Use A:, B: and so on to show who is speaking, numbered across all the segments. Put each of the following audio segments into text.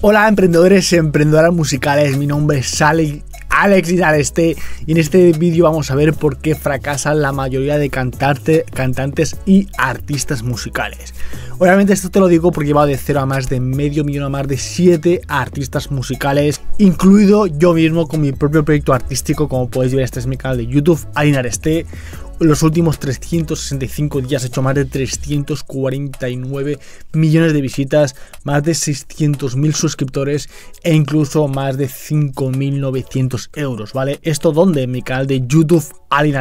A: Hola emprendedores y emprendedoras musicales, mi nombre es Alex, Alex este, y en este vídeo vamos a ver por qué fracasan la mayoría de cantantes y artistas musicales. Obviamente esto te lo digo porque va de cero a más de medio millón a más de 7 artistas musicales, incluido yo mismo con mi propio proyecto artístico, como podéis ver este es mi canal de YouTube, Alinareste los últimos 365 días he hecho más de 349 millones de visitas, más de 600.000 suscriptores e incluso más de 5.900 euros, ¿vale? Esto donde en mi canal de YouTube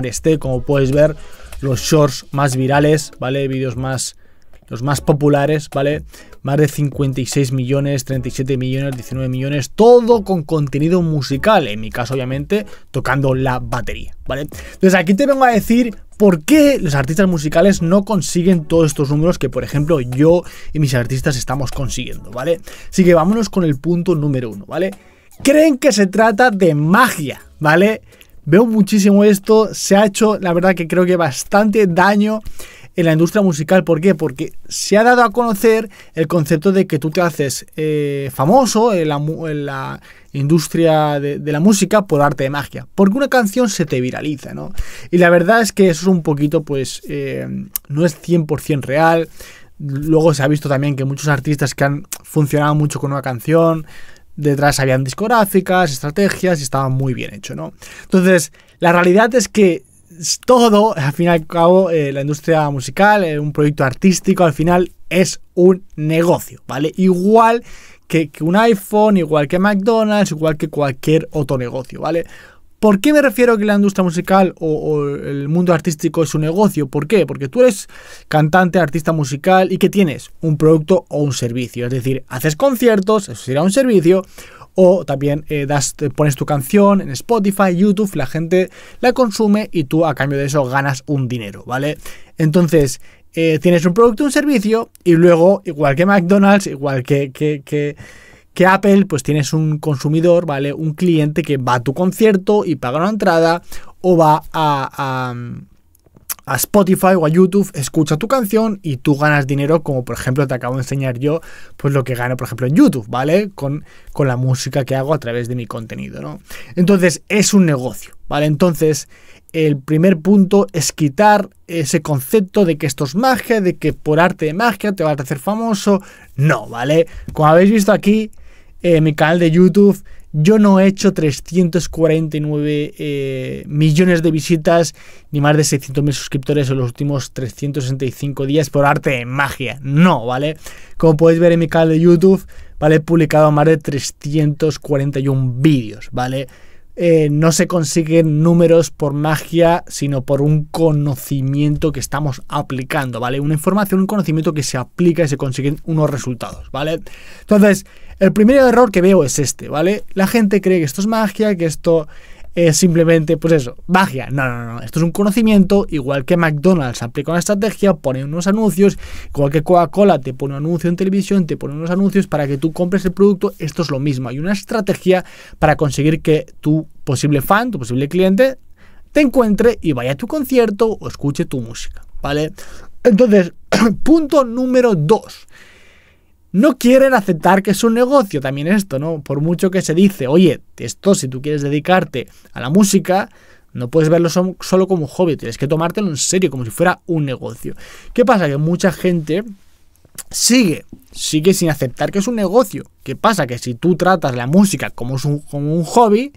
A: esté, como podéis ver, los shorts más virales, ¿vale? Vídeos más los más populares, ¿vale? Más de 56 millones, 37 millones, 19 millones, todo con contenido musical, en mi caso obviamente tocando la batería, ¿vale? Entonces aquí te vengo a decir por qué los artistas musicales no consiguen todos estos números que por ejemplo yo y mis artistas estamos consiguiendo, ¿vale? Así que vámonos con el punto número uno, ¿vale? Creen que se trata de magia, ¿vale? Veo muchísimo esto, se ha hecho la verdad que creo que bastante daño en la industria musical. ¿Por qué? Porque se ha dado a conocer el concepto de que tú te haces eh, famoso en la, industria de, la música por arte de magia. Porque una canción se te viraliza, ¿no? Y la verdad es que eso es un poquito, pues, eh, no es 100% real. Luego se ha visto también que muchos artistas que han funcionado mucho con una canción, detrás habían discográficas, estrategias y estaba muy bien hecho, ¿no? Entonces, la realidad es que todo, al fin y al cabo, eh, la industria musical, eh, un proyecto artístico, al final es un negocio, ¿vale? Igual que, un iPhone, igual que McDonald's, igual que cualquier otro negocio, ¿vale? ¿Por qué me refiero a que la industria musical o, o el mundo artístico es un negocio? ¿Por qué? Porque tú eres cantante, artista musical y que tienes un producto o un servicio. Es decir, haces conciertos, eso será un servicio, o también eh, pones tu canción en Spotify, YouTube, la gente la consume y tú a cambio de eso ganas un dinero, ¿vale? Entonces, eh, tienes un producto, un servicio y luego, igual que McDonald's, igual que, que que Apple pues tienes un consumidor, ¿vale? Un cliente que va a tu concierto y paga una entrada o va a, a Spotify o a YouTube, escucha tu canción y tú ganas dinero, como por ejemplo te acabo de enseñar yo, pues lo que gano, por ejemplo, en YouTube, ¿vale? Con, con la música que hago a través de mi contenido, ¿no? Entonces, es un negocio, ¿vale? Entonces, el primer punto es quitar ese concepto de que esto es magia, de que por arte de magia te vas a hacer famoso. No, ¿vale? Como habéis visto aquí, eh, mi canal de YouTube yo no he hecho 349 eh, millones de visitas ni más de mil suscriptores en los últimos 365 días por arte de magia. No, ¿vale? Como podéis ver en mi canal de YouTube, ¿vale? He publicado más de 341 vídeos, ¿vale? Eh, no se consiguen números por magia, sino por un conocimiento que estamos aplicando, ¿vale? Una información, un conocimiento que se aplica y se consiguen unos resultados, ¿vale? Entonces, el primer error que veo es este, ¿vale? La gente cree que esto es magia, que esto es simplemente, pues eso, magia. No, no, no. Esto es un conocimiento, igual que McDonald's aplica una estrategia, pone unos anuncios, igual que Coca-Cola te pone un anuncio en televisión, te pone unos anuncios para que tú compres el producto, esto es lo mismo. Hay una estrategia para conseguir que tu posible fan, tu posible cliente, te encuentre y vaya a tu concierto o escuche tu música, ¿vale? Entonces, punto número 2 no quieren aceptar que es un negocio también esto, ¿no? Por mucho que se dice, oye, esto si tú quieres dedicarte a la música, no puedes verlo solo como un hobby, tienes que tomártelo en serio, como si fuera un negocio. ¿Qué pasa? Que mucha gente sigue, sigue sin aceptar que es un negocio. ¿Qué pasa? Que si tú tratas la música como, un, como un hobby,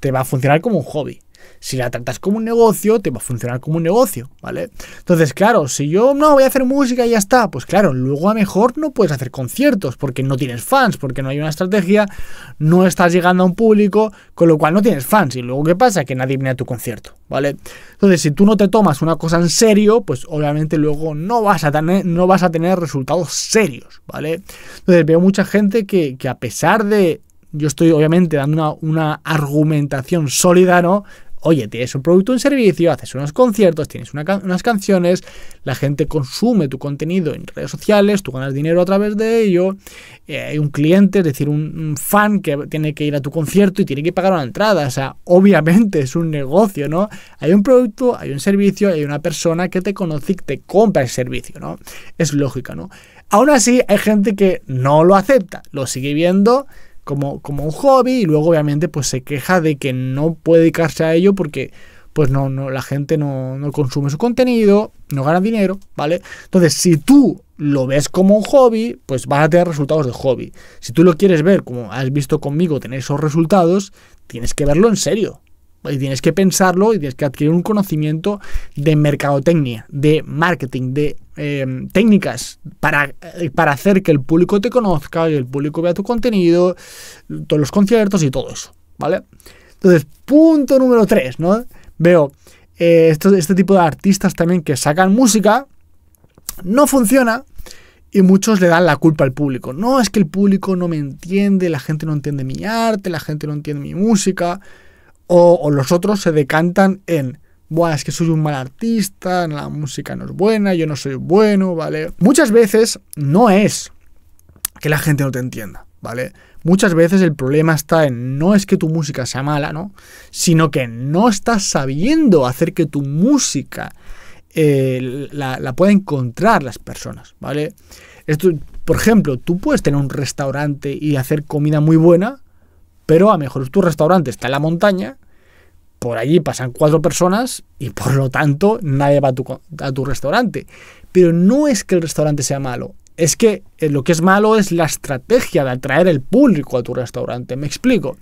A: te va a funcionar como un hobby. Si la tratas como un negocio, te va a funcionar como un negocio, ¿vale? Entonces, claro, si yo no voy a hacer música y ya está, pues claro, luego a mejor no puedes hacer conciertos porque no tienes fans, porque no hay una estrategia, no estás llegando a un público, con lo cual no tienes fans. Y luego, ¿qué pasa? Que nadie viene a tu concierto, ¿vale? Entonces, si tú no te tomas una cosa en serio, pues obviamente luego no vas a tener, no vas a tener resultados serios, ¿vale? Entonces, veo mucha gente que, a pesar de yo estoy obviamente dando una, una, argumentación sólida, ¿no? Oye, tienes un producto un servicio, haces unos conciertos, tienes unas canciones, la gente consume tu contenido en redes sociales, tú ganas dinero a través de ello, eh, hay un cliente, es decir, un, fan que tiene que ir a tu concierto y tiene que pagar una entrada, o sea, obviamente es un negocio, ¿no? Hay un producto, hay un servicio, hay una persona que te conoce y te compra el servicio, ¿no? Es lógica, ¿no? Aún así, hay gente que no lo acepta, lo sigue viendo como, un hobby y luego obviamente pues se queja de que no puede dedicarse a ello porque pues no, no la gente no, no consume su contenido, no gana dinero, ¿vale? Entonces, si tú lo ves como un hobby, pues vas a tener resultados de hobby. Si tú lo quieres ver, como has visto conmigo, tener esos resultados, tienes que verlo en serio. Y tienes que pensarlo y tienes que adquirir un conocimiento de mercadotecnia, de marketing, de Em, técnicas para, eh, para hacer que el público te conozca, Y el público vea tu contenido, todos los conciertos y todo eso, ¿vale? Entonces, punto número 3, ¿no? Veo eh, este tipo de artistas también que sacan música, no funciona y muchos le dan la culpa al público. No, es que el público no me entiende, la gente no entiende mi arte, la gente no entiende mi música, o los otros se decantan en es que soy un mal artista, la música no es buena, yo no soy bueno, ¿vale? Muchas veces no es que la gente no te entienda, ¿vale? Muchas veces el problema está en no es que tu música sea mala, ¿no? Sino que no estás sabiendo hacer que tu música eh, la, la pueda encontrar las personas, ¿vale? Esto, por ejemplo, tú puedes tener un restaurante y hacer comida muy buena, pero a lo mejor tu restaurante está en la montaña por allí pasan cuatro personas y por lo tanto nadie va a tu, restaurante. Pero no es que el restaurante sea malo, es que eh, lo que es malo es la estrategia de atraer el público a tu restaurante. Me explico.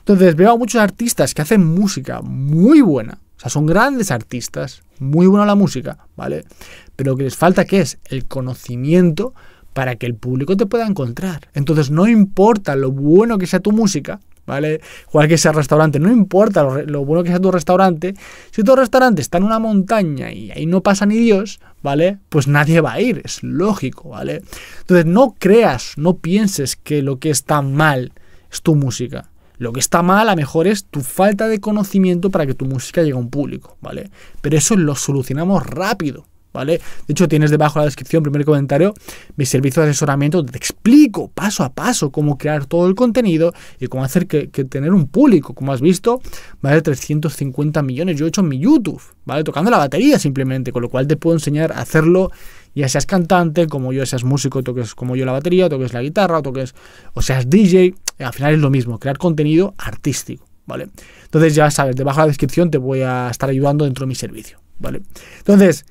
A: Entonces veo a muchos artistas que hacen música muy buena. O sea, son grandes artistas, muy buena la música, ¿vale? Pero lo que les falta que es el conocimiento para que el público te pueda encontrar. Entonces no importa lo bueno que sea tu música, ¿vale? que sea restaurante, no importa lo, bueno que sea tu restaurante, si tu restaurante está en una montaña y ahí no pasa ni Dios, ¿vale? Pues nadie va a ir, es lógico, ¿vale? Entonces no creas, no pienses que lo que está mal es tu música. Lo que está mal a lo mejor es tu falta de conocimiento para que tu música llegue a un público, ¿vale? Pero eso lo solucionamos rápido. ¿vale? De hecho, tienes debajo de la descripción, primer comentario, mi servicio de asesoramiento te explico paso a paso cómo crear todo el contenido y cómo hacer que, tener un público. Como has visto, más de 350 millones yo he hecho en mi YouTube, ¿vale? Tocando la batería simplemente, con lo cual te puedo enseñar a hacerlo ya seas cantante, como yo seas músico, toques como yo la batería, toques la guitarra, o toques, o seas DJ, al final es lo mismo, crear contenido artístico, ¿vale? Entonces ya sabes, debajo de la descripción te voy a estar ayudando dentro de mi servicio, ¿vale? Entonces,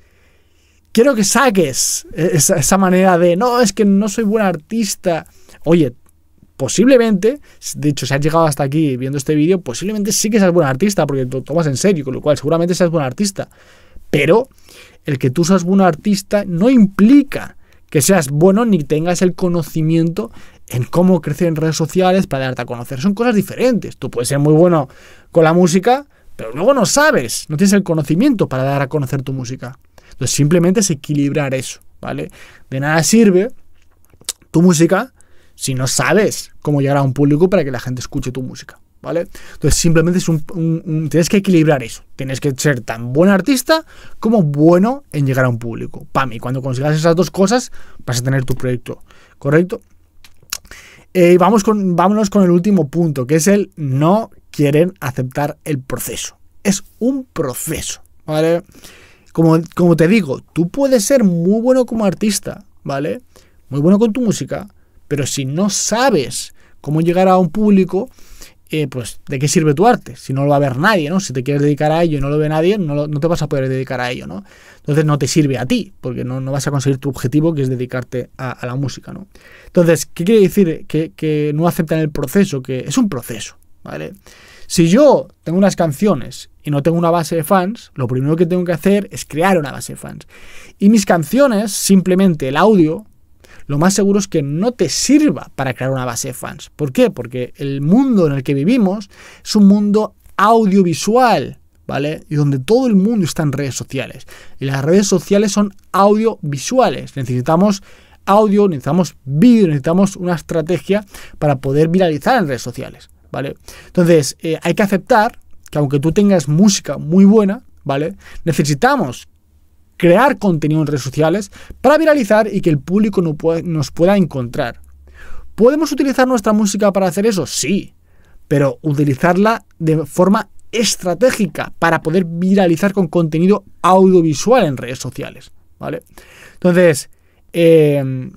A: quiero que saques e-, esa, manera de, no, es que no soy buen artista. Oye, posiblemente, de hecho, si has llegado hasta aquí viendo este vídeo, posiblemente sí que seas buen artista, porque lo tomas en serio, con lo cual seguramente seas buen artista. Pero el que tú seas buen artista no implica que seas bueno ni tengas el conocimiento en cómo crecer en redes sociales para darte a conocer. Son cosas diferentes. Tú puedes ser muy bueno con la música, pero luego no sabes, no tienes el conocimiento para dar a conocer tu música. Entonces simplemente es equilibrar eso, ¿vale? De nada sirve tu música si no sabes cómo llegar a un público para que la gente escuche tu música, ¿vale? Entonces simplemente es un, tienes que equilibrar eso. Tienes que ser tan buen artista como bueno en llegar a un público. Pam, y cuando consigas esas dos cosas vas a tener tu proyecto, ¿correcto? Y eh, vamos con, vámonos con el último punto, que es el no quieren aceptar el proceso. Es un proceso, ¿vale? como, te digo, tú puedes ser muy bueno como artista, ¿vale? Muy bueno con tu música, pero si no sabes cómo llegar a un público, eh, pues ¿de qué sirve tu arte? Si no lo va a ver nadie, ¿no? Si te quieres dedicar a ello y no lo ve nadie, no, te vas a poder dedicar a ello, ¿no? Entonces no te sirve a ti, porque no, vas a conseguir tu objetivo, que es dedicarte a, la música, ¿no? Entonces, ¿qué quiere decir? Que, que no aceptan el proceso, que es un proceso, ¿vale? Si yo tengo unas canciones y no tengo una base de fans, lo primero que tengo que hacer es crear una base de fans. Y mis canciones, simplemente el audio, lo más seguro es que no te sirva para crear una base de fans. ¿Por qué? Porque el mundo en el que vivimos es un mundo audiovisual, ¿vale? Y donde todo el mundo está en redes sociales. Y las redes sociales son audiovisuales. Necesitamos audio, necesitamos vídeo, necesitamos una estrategia para poder viralizar en redes sociales. ¿vale? Entonces, eh, hay que aceptar que aunque tú tengas música muy buena, ¿vale? Necesitamos crear contenido en redes sociales para viralizar y que el público nos pueda encontrar. ¿Podemos utilizar nuestra música para hacer eso? Sí, pero utilizarla de forma estratégica para poder viralizar con contenido audiovisual en redes sociales, ¿vale? Entonces, eh,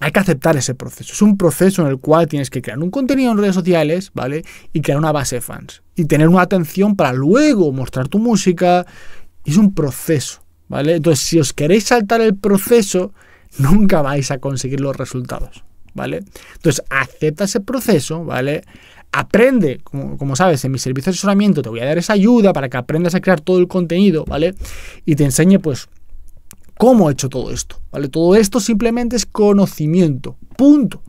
A: hay que aceptar ese proceso. Es un proceso en el cual tienes que crear un contenido en redes sociales, ¿vale? Y crear una base de fans. Y tener una atención para luego mostrar tu música. Es un proceso, ¿vale? Entonces, si os queréis saltar el proceso, nunca vais a conseguir los resultados, ¿vale? Entonces, acepta ese proceso, ¿vale? Aprende, como, sabes, en mi servicio de asesoramiento te voy a dar esa ayuda para que aprendas a crear todo el contenido, ¿vale? Y te enseñe, pues, cómo he hecho todo esto, ¿vale? Todo esto simplemente es conocimiento, punto,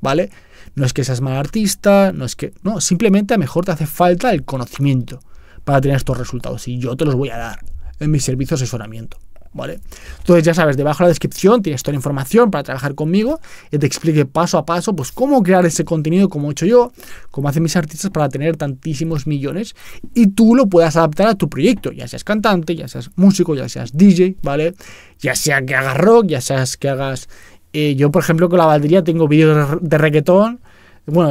A: ¿vale? No es que seas mal artista, no es que... No, simplemente a lo mejor te hace falta el conocimiento para tener estos resultados y yo te los voy a dar en mi servicio de asesoramiento. ¿vale? Entonces, ya sabes, debajo de la descripción tienes toda la información para trabajar conmigo y te explique paso a paso, pues, cómo crear ese contenido como he hecho yo, como hacen mis artistas para tener tantísimos millones y tú lo puedas adaptar a tu proyecto, ya seas cantante, ya seas músico, ya seas DJ, ¿vale? Ya sea que hagas rock, ya seas que hagas... Eh, yo, por ejemplo, con la batería tengo vídeos de reggaetón, bueno,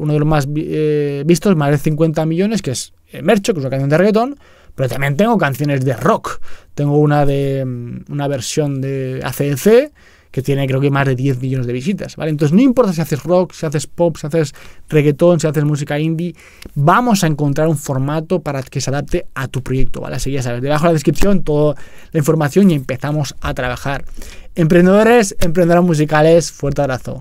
A: uno de los más eh, vistos, más de 50 millones, que es eh, Mercho, que es una canción de reggaetón, pero también tengo canciones de rock. Tengo una de mm, una versión de ACDC que tiene creo que más de 10 millones de visitas, ¿vale? Entonces no importa si haces rock, si haces pop, si haces reggaetón, si haces música indie, vamos a encontrar un formato para que se adapte a tu proyecto, ¿vale? Así que ya sabes, debajo de la descripción toda la información y empezamos a trabajar. Emprendedores, emprendedores musicales, fuerte abrazo.